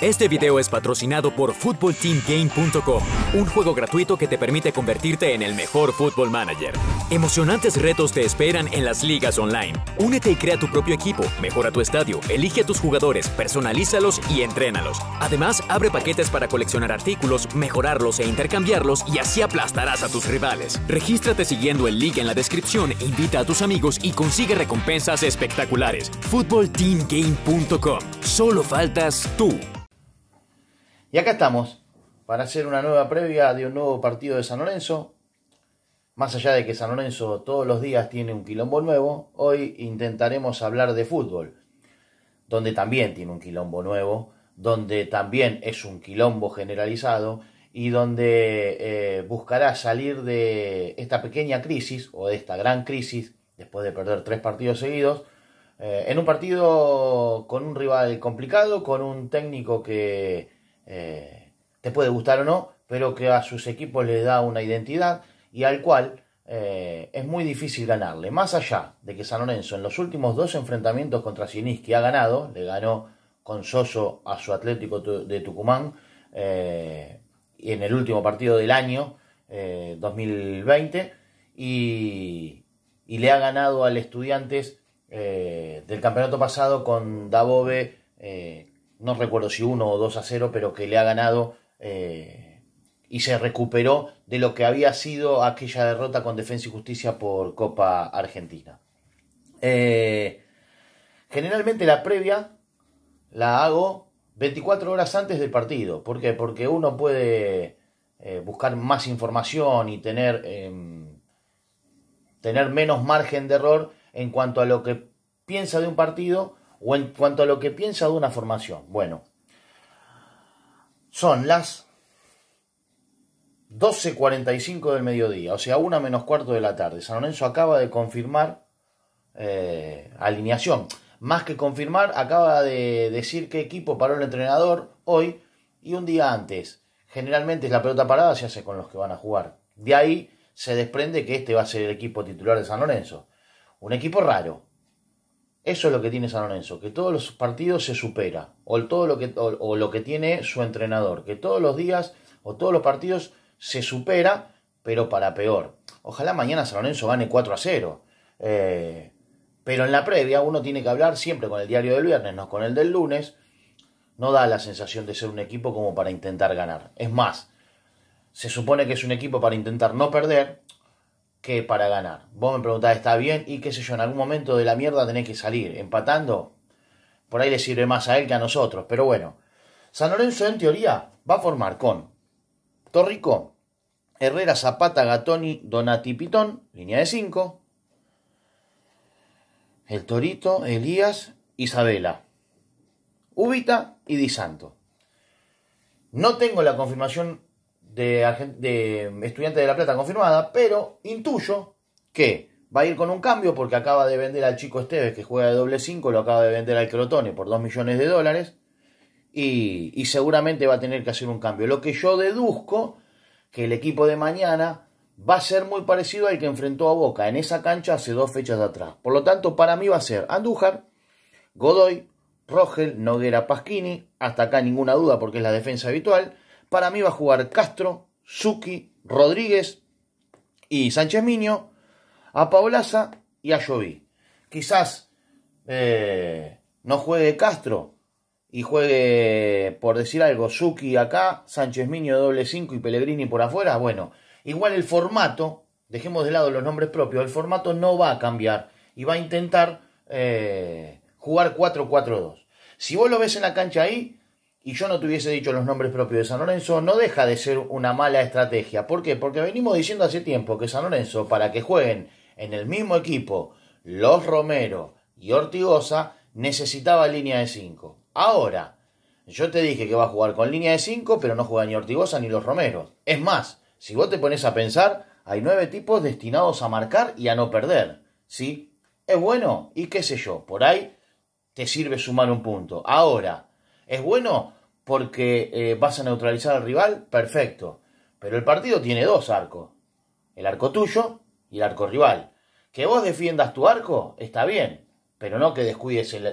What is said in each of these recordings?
Este video es patrocinado por FootballTeamGame.com, un juego gratuito que te permite convertirte en el mejor fútbol manager. Emocionantes retos te esperan en las ligas online. Únete y crea tu propio equipo, mejora tu estadio, elige a tus jugadores, personalízalos y entrénalos. Además, abre paquetes para coleccionar artículos, mejorarlos e intercambiarlos y así aplastarás a tus rivales. Regístrate siguiendo el link en la descripción, invita a tus amigos y consigue recompensas espectaculares. FootballTeamGame.com. Solo faltas tú. Y acá estamos para hacer una nueva previa de un nuevo partido de San Lorenzo. Más allá de que San Lorenzo todos los días tiene un quilombo nuevo, hoy intentaremos hablar de fútbol, donde también tiene un quilombo nuevo, donde también es un quilombo generalizado y donde eh, buscará salir de esta pequeña crisis o de esta gran crisis después de perder tres partidos seguidos, eh, en un partido con un rival complicado, con un técnico que eh, te puede gustar o no, pero que a sus equipos les da una identidad y al cual eh, es muy difícil ganarle. Más allá de que San Lorenzo en los últimos dos enfrentamientos contra Siniski ha ganado, le ganó con Soso a su Atlético de Tucumán eh, en el último partido del año 2020 y, y, le ha ganado al Estudiantes del campeonato pasado con Dabove no recuerdo si 1 o 2 a 0, pero que le ha ganado eh, y se recuperó de lo que había sido aquella derrota con Defensa y Justicia por Copa Argentina. Eh, generalmente la previa la hago 24 horas antes del partido. ¿Por qué? Porque uno puede eh, buscar más información y tener, em, tener menos margen de error en cuanto a lo que piensa de un partido o en cuanto a lo que piensa de una formación. Bueno, son las 12.45 del mediodía, o sea, una menos cuarto de la tarde. San Lorenzo acaba de confirmar eh, alineación. Más que confirmar, acaba de decir qué equipo paró el entrenador hoy y un día antes. Generalmente es la pelota parada se hace con los que van a jugar. De ahí se desprende que este va a ser el equipo titular de San Lorenzo. Un equipo raro, eso es lo que tiene San Lorenzo, que todos los partidos se supera, o, todo lo que, lo que tiene su entrenador, que todos los días o todos los partidos se supera, pero para peor. Ojalá mañana San Lorenzo gane 4 a 0. Eh, pero en la previa uno tiene que hablar siempre con el diario del viernes, no con el del lunes. No da la sensación de ser un equipo como para intentar ganar. Es más, se supone que es un equipo para intentar no perder, para ganar. Vos me preguntás, ¿está bien? Y qué sé yo, en algún momento de la mierda tenés que salir. Empatando, por ahí le sirve más a él que a nosotros. Pero bueno, San Lorenzo en teoría va a formar con Torrico, Herrera, Zapata, Gatoni, Donati, Pitón, línea de 5. El Torito, Elías, Isabela, Ubita y Di Santo. No tengo la confirmación de, de Estudiantes de La Plata confirmada, pero intuyo que va a ir con un cambio porque acaba de vender al chico Esteves que juega de doble 5, lo acaba de vender al Crotone por 2 millones de dólares y, y, seguramente va a tener que hacer un cambio. Lo que yo deduzco que el equipo de mañana va a ser muy parecido al que enfrentó a Boca en esa cancha hace dos fechas de atrás. Por lo tanto, para mí va a ser Andújar, Godoy, Rogel, Noguera, Pasquini, hasta acá ninguna duda porque es la defensa habitual. Para mí va a jugar Castro, Suki, Rodríguez y Sánchez Miño, a Paulaza y a Jovi. Quizás eh, no juegue Castro y juegue, por decir algo, Suki acá, Sánchez Miño doble 5 y Pellegrini por afuera. Bueno, igual el formato, dejemos de lado los nombres propios, el formato no va a cambiar y va a intentar eh, jugar 4-4-2. Si vos lo ves en la cancha ahí, y yo no te hubiese dicho los nombres propios de San Lorenzo, no deja de ser una mala estrategia. ¿Por qué? Porque venimos diciendo hace tiempo que San Lorenzo, para que jueguen en el mismo equipo los Romero y Ortigosa, necesitaba línea de 5. Ahora, yo te dije que va a jugar con línea de 5, pero no juega ni Ortigosa ni los Romero. Es más, si vos te pones a pensar, hay nueve tipos destinados a marcar y a no perder. ¿Sí? Es bueno y qué sé yo, por ahí te sirve sumar un punto. Ahora, ¿es bueno? porque eh, vas a neutralizar al rival, perfecto. Pero el partido tiene dos arcos. El arco tuyo y el arco rival. Que vos defiendas tu arco, está bien, pero no que descuides el,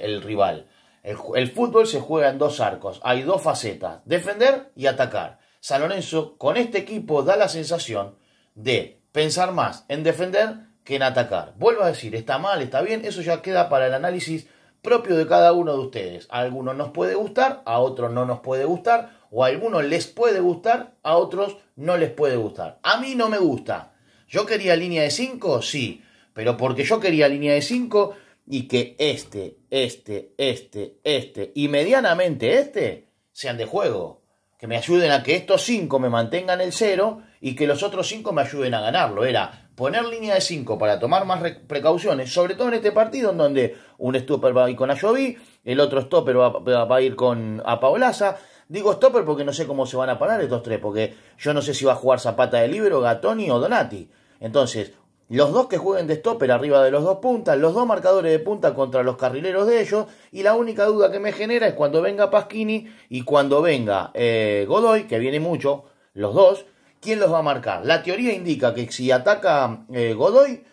el rival. El, fútbol se juega en dos arcos, hay dos facetas, defender y atacar. San Lorenzo con este equipo da la sensación de pensar más en defender que en atacar. Vuelvo a decir, está mal, está bien, eso ya queda para el análisis propio de cada uno de ustedes. A algunos nos puede gustar, a otros no nos puede gustar, o a algunos les puede gustar, a otros no les puede gustar. A mí no me gusta. ¿Yo quería línea de 5? Sí, pero porque yo quería línea de 5 y que este, este, este, este y medianamente este sean de juego. Que me ayuden a que estos 5 me mantengan el 0 y que los otros 5 me ayuden a ganarlo. Era poner línea de 5 para tomar más precauciones, sobre todo en este partido en donde un stopper va a ir con Ayoví, el otro stopper va, a ir con a Paolaza. Digo stopper porque no sé cómo se van a parar estos tres, porque yo no sé si va a jugar Zapata de libro Gatoni o Donati. Entonces, los dos que jueguen de stopper arriba de los dos puntas, los dos marcadores de punta contra los carrileros de ellos, y la única duda que me genera es cuando venga Pasquini y cuando venga eh, Godoy, que viene mucho, los dos, ¿quién los va a marcar? La teoría indica que si ataca eh, Godoy,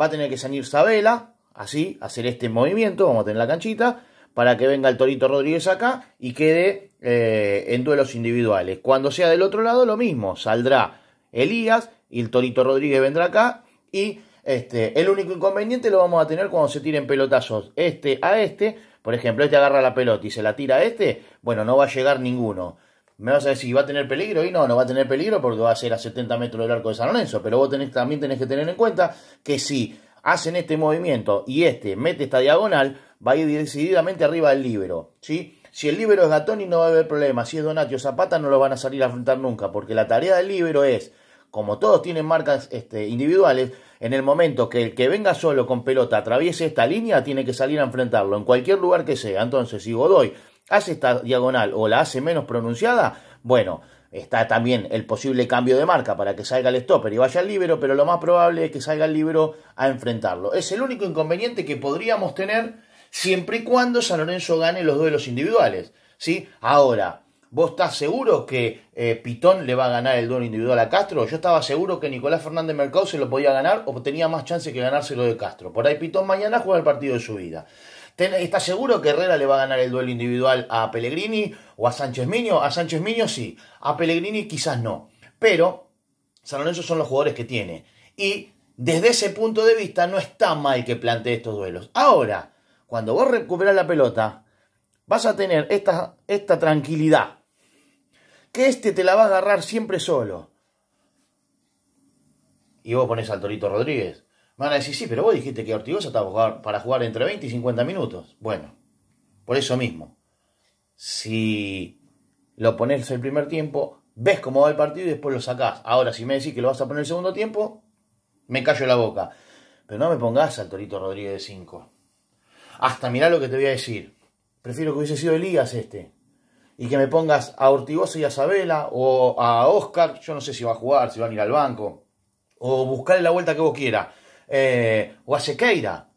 va a tener que salir Sabela, así, hacer este movimiento, vamos a tener la canchita, para que venga el Torito Rodríguez acá y quede eh, en duelos individuales. Cuando sea del otro lado, lo mismo, saldrá Elías y el Torito Rodríguez vendrá acá y este, el único inconveniente lo vamos a tener cuando se tiren pelotazos este a este. Por ejemplo, este agarra la pelota y se la tira a este. Bueno, no va a llegar ninguno. Me vas a decir, ¿va a tener peligro? Y no, no va a tener peligro porque va a ser a 70 metros del arco de San Lorenzo. Pero vos tenés, también tenés que tener en cuenta que si hacen este movimiento y este mete esta diagonal, va a ir decididamente arriba del libero. ¿sí? Si el libero es y no va a haber problema. Si es Donatio Zapata no lo van a salir a enfrentar nunca. Porque la tarea del libero es, como todos tienen marcas este, individuales, en el momento que el que venga solo con pelota atraviese esta línea, tiene que salir a enfrentarlo en cualquier lugar que sea. Entonces, si Godoy hace esta diagonal o la hace menos pronunciada, bueno, está también el posible cambio de marca para que salga el stopper y vaya al libro, pero lo más probable es que salga el libro a enfrentarlo. Es el único inconveniente que podríamos tener siempre y cuando San Lorenzo gane los duelos individuales. ¿sí? Ahora, ¿vos estás seguro que eh, Pitón le va a ganar el duelo individual a Castro? Yo estaba seguro que Nicolás Fernández Mercado se lo podía ganar o tenía más chance que ganárselo de Castro. Por ahí Pitón mañana juega el partido de su vida. ¿Estás seguro que Herrera le va a ganar el duelo individual a Pellegrini o a Sánchez Miño? A Sánchez Miño sí, a Pellegrini quizás no. Pero San Lorenzo son los jugadores que tiene. Y desde ese punto de vista no está mal que plantee estos duelos. Ahora, cuando vos recuperás la pelota, vas a tener esta, esta tranquilidad. Que este te la va a agarrar siempre solo. Y vos pones al Torito Rodríguez van a decir, sí, pero vos dijiste que Ortigosa estaba para jugar entre 20 y 50 minutos. Bueno, por eso mismo. Si lo pones el primer tiempo, ves cómo va el partido y después lo sacás. Ahora, si me decís que lo vas a poner el segundo tiempo, me callo la boca. Pero no me pongas al Torito Rodríguez de 5. Hasta mirá lo que te voy a decir. Prefiero que hubiese sido Elías este. Y que me pongas a Ortigosa y a Sabela o a Oscar. Yo no sé si va a jugar, si va a ir al banco. O buscarle la vuelta que vos quieras eh, o a Sequeira.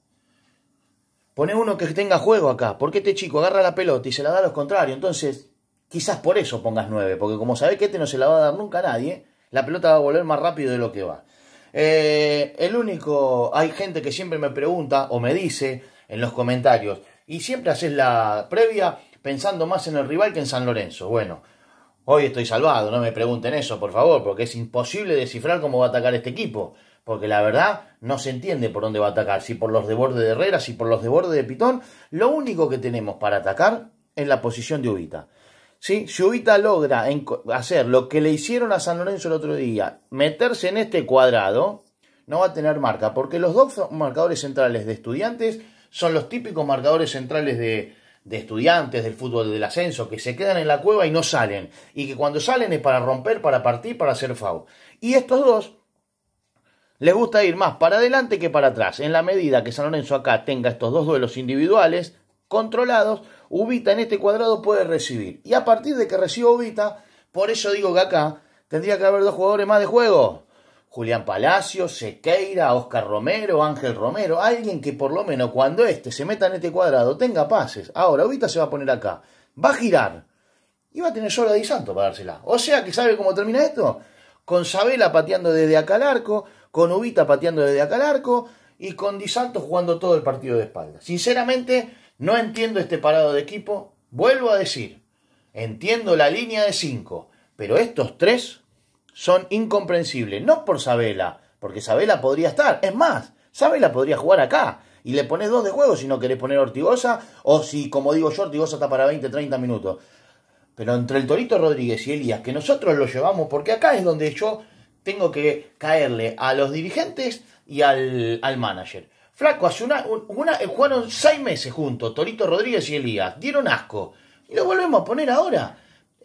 Pone uno que tenga juego acá, porque este chico agarra la pelota y se la da a los contrarios. Entonces, quizás por eso pongas 9, porque como sabés que este no se la va a dar nunca a nadie, la pelota va a volver más rápido de lo que va. Eh, el único, hay gente que siempre me pregunta o me dice en los comentarios, y siempre haces la previa pensando más en el rival que en San Lorenzo. Bueno, hoy estoy salvado, no me pregunten eso, por favor, porque es imposible descifrar cómo va a atacar este equipo porque la verdad no se entiende por dónde va a atacar, si por los de borde de Herrera, si por los de borde de Pitón, lo único que tenemos para atacar es la posición de Ubita. Si Ubita logra hacer lo que le hicieron a San Lorenzo el otro día, meterse en este cuadrado, no va a tener marca, porque los dos marcadores centrales de estudiantes son los típicos marcadores centrales de, de estudiantes del fútbol del ascenso que se quedan en la cueva y no salen. Y que cuando salen es para romper, para partir, para hacer FAU. Y estos dos le gusta ir más para adelante que para atrás. En la medida que San Lorenzo acá tenga estos dos duelos individuales controlados, Ubita en este cuadrado puede recibir. Y a partir de que reciba Ubita, por eso digo que acá tendría que haber dos jugadores más de juego. Julián Palacio, Sequeira, Oscar Romero, Ángel Romero, alguien que por lo menos cuando este se meta en este cuadrado tenga pases. Ahora, Ubita se va a poner acá, va a girar y va a tener solo a Di Santo para dársela. O sea que, ¿sabe cómo termina esto? Con Sabela pateando desde acá al arco, con Ubita pateando desde acá al arco y con Di jugando todo el partido de espalda. Sinceramente, no entiendo este parado de equipo. Vuelvo a decir, entiendo la línea de 5, pero estos tres son incomprensibles. No por Sabela, porque Sabela podría estar. Es más, Sabela podría jugar acá. Y le pones dos de juego si no querés poner Ortigosa. O si, como digo yo, Ortigosa está para 20, 30 minutos. Pero entre el Torito Rodríguez y Elías, que nosotros lo llevamos, porque acá es donde yo tengo que caerle a los dirigentes y al, manager. Flaco, hace una, una, eh, jugaron seis meses juntos, Torito Rodríguez y Elías, dieron asco. Y lo volvemos a poner ahora.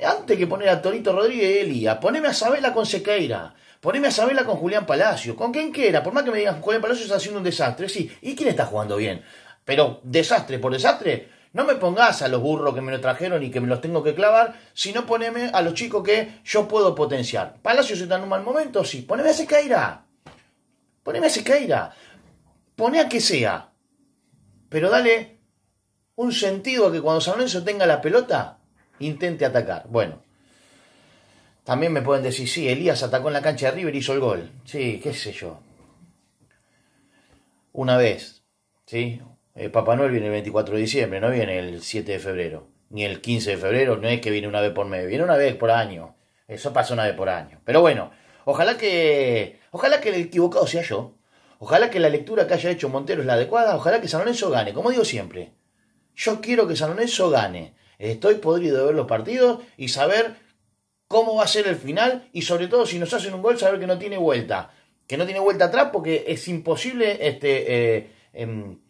Antes que poner a Torito Rodríguez y Elías, poneme a Sabela con Sequeira, poneme a Sabela con Julián Palacio, con quien quiera, por más que me digan Julián Palacio está haciendo un desastre, sí. ¿Y quién está jugando bien? Pero desastre por desastre, no me pongas a los burros que me lo trajeron y que me los tengo que clavar, sino poneme a los chicos que yo puedo potenciar. Palacios está en un mal momento, sí. Poneme a Sequeira. Poneme a Sequeira. Pone a que sea. Pero dale un sentido a que cuando San Lorenzo tenga la pelota, intente atacar. Bueno. También me pueden decir, sí, Elías atacó en la cancha de River y hizo el gol. Sí, qué sé yo. Una vez, ¿sí? Eh, Papá Noel viene el 24 de diciembre, no viene el 7 de febrero, ni el 15 de febrero, no es que viene una vez por mes, viene una vez por año. Eso pasa una vez por año. Pero bueno, ojalá que, ojalá que el equivocado sea yo. Ojalá que la lectura que haya hecho Montero es la adecuada. Ojalá que San Lorenzo gane. Como digo siempre, yo quiero que San Lorenzo gane. Estoy podrido de ver los partidos y saber cómo va a ser el final y sobre todo si nos hacen un gol saber que no tiene vuelta. Que no tiene vuelta atrás porque es imposible este, eh, em,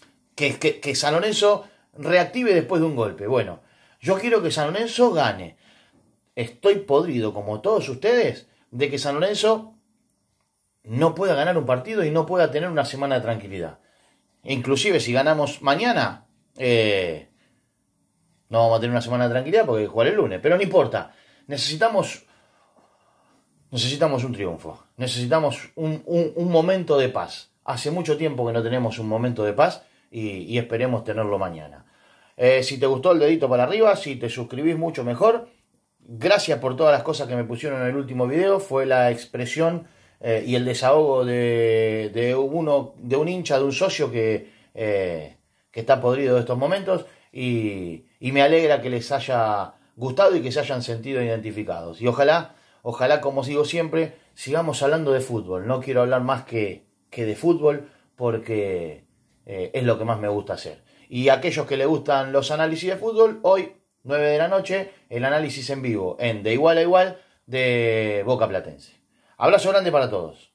que, que, San Lorenzo reactive después de un golpe. Bueno, yo quiero que San Lorenzo gane. Estoy podrido, como todos ustedes, de que San Lorenzo no pueda ganar un partido y no pueda tener una semana de tranquilidad. Inclusive si ganamos mañana, eh, no vamos a tener una semana de tranquilidad porque jugar el lunes. Pero no importa. Necesitamos, necesitamos un triunfo. Necesitamos un momento de paz. Hace mucho tiempo que no tenemos un momento de paz y, esperemos tenerlo mañana. Eh, si te gustó el dedito para arriba, si te suscribís mucho mejor. Gracias por todas las cosas que me pusieron en el último video. Fue la expresión eh, y el desahogo de, uno, de un hincha, de un socio que, eh, que está podrido de estos momentos. Y, me alegra que les haya gustado y que se hayan sentido identificados. Y ojalá, ojalá, como digo siempre, sigamos hablando de fútbol. No quiero hablar más que de fútbol porque eh, es lo que más me gusta hacer. Y aquellos que le gustan los análisis de fútbol, hoy, 9 de la noche, el análisis en vivo, en De Igual a Igual, de Boca Platense. Abrazo grande para todos.